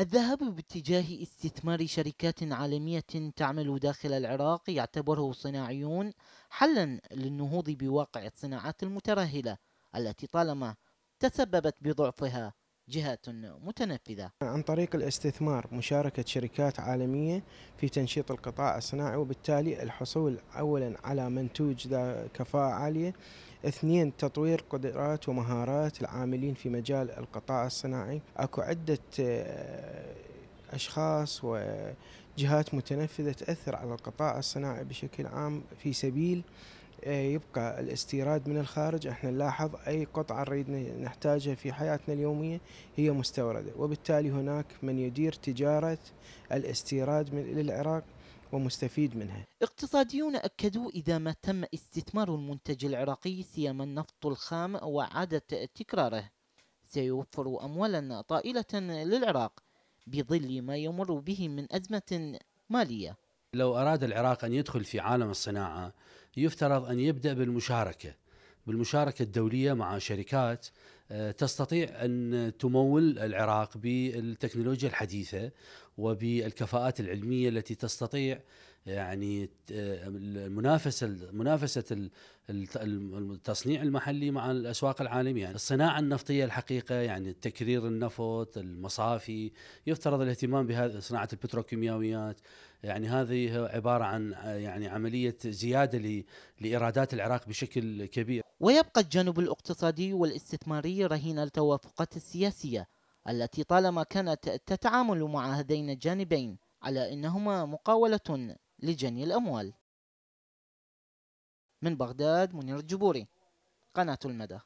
الذهاب باتجاه استثمار شركات عالمية تعمل داخل العراق يعتبره صناعيون حلا للنهوض بواقع الصناعات المترهلة التي طالما تسببت بضعفها جهات متنفذة عن طريق الاستثمار مشاركة شركات عالمية في تنشيط القطاع الصناعي وبالتالي الحصول أولا على منتوج ذا كفاءة عالية اثنين تطوير قدرات ومهارات العاملين في مجال القطاع الصناعي اكو عدة آه، اشخاص وجهات متنفذة تأثر على القطاع الصناعي بشكل عام في سبيل آه، يبقى الاستيراد من الخارج احنا نلاحظ اي قطعة نريد نحتاجها في حياتنا اليومية هي مستوردة وبالتالي هناك من يدير تجارة الاستيراد من العراق ومستفيد منها اقتصاديون أكدوا إذا ما تم استثمار المنتج العراقي سيما النفط الخام وإعادة تكراره سيوفر أموالا طائلة للعراق بظل ما يمر به من أزمة مالية لو أراد العراق أن يدخل في عالم الصناعة يفترض أن يبدأ بالمشاركة بالمشاركة الدولية مع شركات آه، تستطيع ان تمول العراق بالتكنولوجيا الحديثه وبالكفاءات العلميه التي تستطيع يعني آه، المنافسه منافسه التصنيع المحلي مع الاسواق العالميه، يعني الصناعه النفطيه الحقيقه يعني تكرير النفط، المصافي، يفترض الاهتمام بهذا صناعه البتروكيماويات، يعني هذه عباره عن يعني عمليه زياده لايرادات العراق بشكل كبير. ويبقى الجانب الاقتصادي والاستثماري المصري رهين التوافقات السياسية التي طالما كانت تتعامل مع هذين الجانبين على أنهما مقاولة لجني الأموال من بغداد منير الجبوري قناة المدى